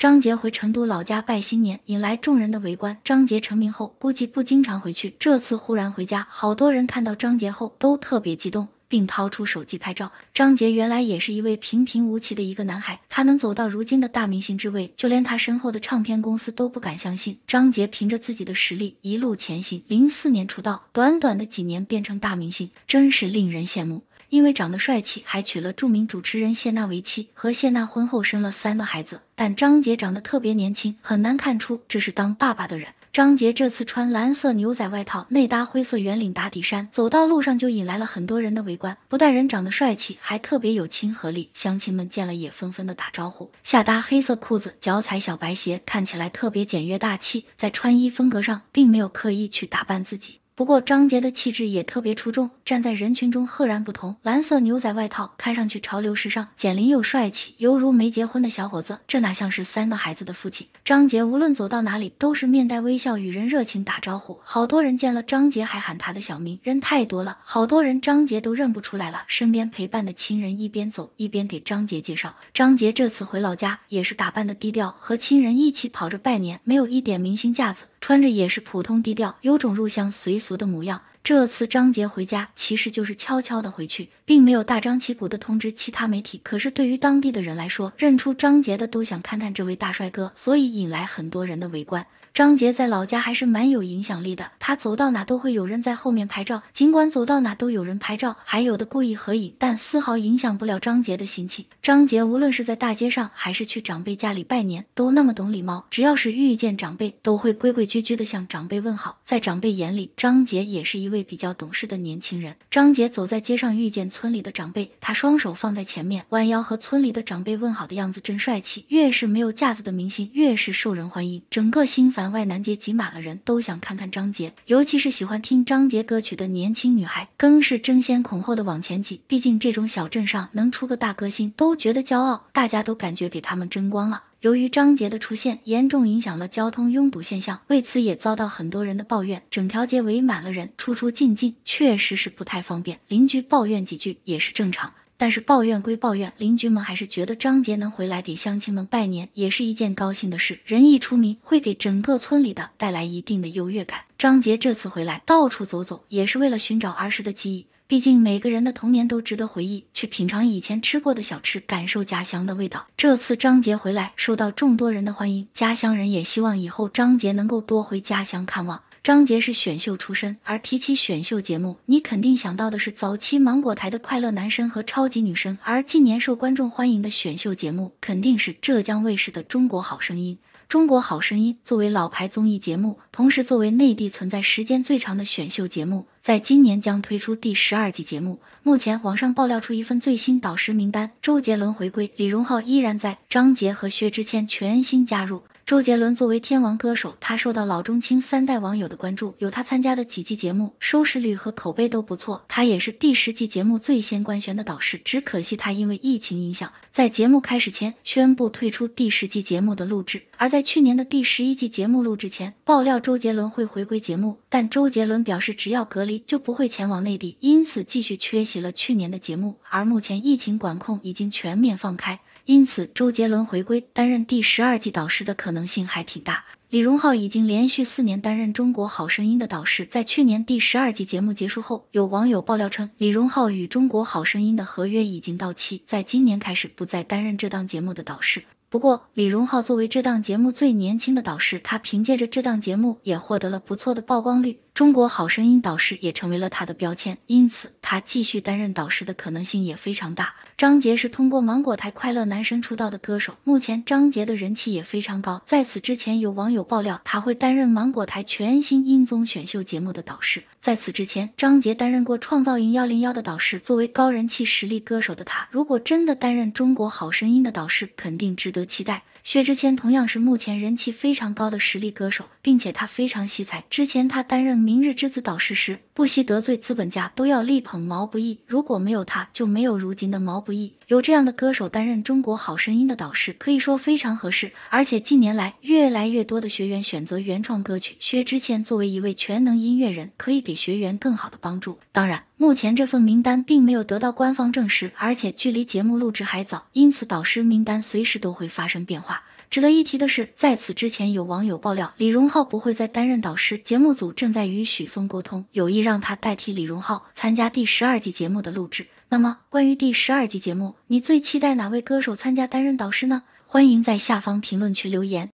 张杰回成都老家拜新年，引来众人的围观。张杰成名后，估计不经常回去，这次忽然回家，好多人看到张杰后都特别激动，并掏出手机拍照。张杰原来也是一位平平无奇的一个男孩，他能走到如今的大明星之位，就连他身后的唱片公司都不敢相信。张杰凭着自己的实力一路前行，零四年出道，短短的几年变成大明星，真是令人羡慕。因为长得帅气，还娶了著名主持人谢娜为妻，和谢娜婚后生了三个孩子。但张杰长得特别年轻，很难看出这是当爸爸的人。张杰这次穿蓝色牛仔外套，内搭灰色圆领打底衫，走到路上就引来了很多人的围观。不但人长得帅气，还特别有亲和力，乡亲们见了也纷纷的打招呼。下搭黑色裤子，脚踩小白鞋，看起来特别简约大气，在穿衣风格上并没有刻意去打扮自己。不过张杰的气质也特别出众，站在人群中赫然不同。蓝色牛仔外套看上去潮流时尚，减龄又帅气，犹如没结婚的小伙子。这哪像是三个孩子的父亲？张杰无论走到哪里都是面带微笑，与人热情打招呼。好多人见了张杰还喊他的小名。人太多了，好多人张杰都认不出来了。身边陪伴的亲人一边走一边给张杰介绍。张杰这次回老家也是打扮的低调，和亲人一起跑着拜年，没有一点明星架子。穿着也是普通低调，有种入乡随俗的模样。这次张杰回家其实就是悄悄的回去，并没有大张旗鼓的通知其他媒体。可是对于当地的人来说，认出张杰的都想看看这位大帅哥，所以引来很多人的围观。张杰在老家还是蛮有影响力的，他走到哪都会有人在后面拍照。尽管走到哪都有人拍照，还有的故意合影，但丝毫影响不了张杰的心情。张杰无论是在大街上，还是去长辈家里拜年，都那么懂礼貌，只要是遇见长辈，都会规规矩矩的向长辈问好。在长辈眼里，张杰也是一。位比较懂事的年轻人张杰走在街上遇见村里的长辈，他双手放在前面，弯腰和村里的长辈问好的样子真帅气。越是没有架子的明星，越是受人欢迎。整个新繁外南街挤满了人都想看看张杰，尤其是喜欢听张杰歌曲的年轻女孩，更是争先恐后的往前挤。毕竟这种小镇上能出个大歌星都觉得骄傲，大家都感觉给他们争光了。由于张杰的出现，严重影响了交通拥堵现象，为此也遭到很多人的抱怨，整条街围满了人，出出进进，确实是不太方便。邻居抱怨几句也是正常，但是抱怨归抱怨，邻居们还是觉得张杰能回来给乡亲们拜年，也是一件高兴的事。人一出名，会给整个村里的带来一定的优越感。张杰这次回来，到处走走也是为了寻找儿时的记忆。毕竟每个人的童年都值得回忆，去品尝以前吃过的小吃，感受家乡的味道。这次张杰回来，受到众多人的欢迎，家乡人也希望以后张杰能够多回家乡看望。张杰是选秀出身，而提起选秀节目，你肯定想到的是早期芒果台的快乐男生和超级女生，而近年受观众欢迎的选秀节目，肯定是浙江卫视的《中国好声音》。《中国好声音》作为老牌综艺节目，同时作为内地。存在时间最长的选秀节目，在今年将推出第十二季节目。目前网上爆料出一份最新导师名单，周杰伦回归，李荣浩依然在，张杰和薛之谦全新加入。周杰伦作为天王歌手，他受到老中青三代网友的关注，有他参加的几季节目收视率和口碑都不错。他也是第十季节目最先官宣的导师，只可惜他因为疫情影响，在节目开始前宣布退出第十季节目的录制。而在去年的第十一季节目录制前，爆料周杰伦会回归节目，但周杰伦表示只要隔离就不会前往内地，因此继续缺席了去年的节目。而目前疫情管控已经全面放开，因此周杰伦回归担任第十二季导师的可能。能性还挺大。李荣浩已经连续四年担任《中国好声音》的导师，在去年第十二季节目结束后，有网友爆料称，李荣浩与中国好声音的合约已经到期，在今年开始不再担任这档节目的导师。不过，李荣浩作为这档节目最年轻的导师，他凭借着这档节目也获得了不错的曝光率，《中国好声音》导师也成为了他的标签，因此他继续担任导师的可能性也非常大。张杰是通过芒果台《快乐男声》出道的歌手，目前张杰的人气也非常高。在此之前，有网友。爆料他会担任芒果台全新音综选秀节目的导师。在此之前，张杰担任过《创造营幺零幺》的导师。作为高人气实力歌手的他，如果真的担任《中国好声音》的导师，肯定值得期待。薛之谦同样是目前人气非常高的实力歌手，并且他非常惜才。之前他担任《明日之子》导师时，不惜得罪资本家都要力捧毛不易。如果没有他，就没有如今的毛不易。有这样的歌手担任《中国好声音》的导师，可以说非常合适。而且近年来，越来越多的。学员选择原创歌曲，薛之谦作为一位全能音乐人，可以给学员更好的帮助。当然，目前这份名单并没有得到官方证实，而且距离节目录制还早，因此导师名单随时都会发生变化。值得一提的是，在此之前，有网友爆料李荣浩不会再担任导师，节目组正在与许嵩沟通，有意让他代替李荣浩参加第十二季节目的录制。那么，关于第十二季节目，你最期待哪位歌手参加担任导师呢？欢迎在下方评论区留言。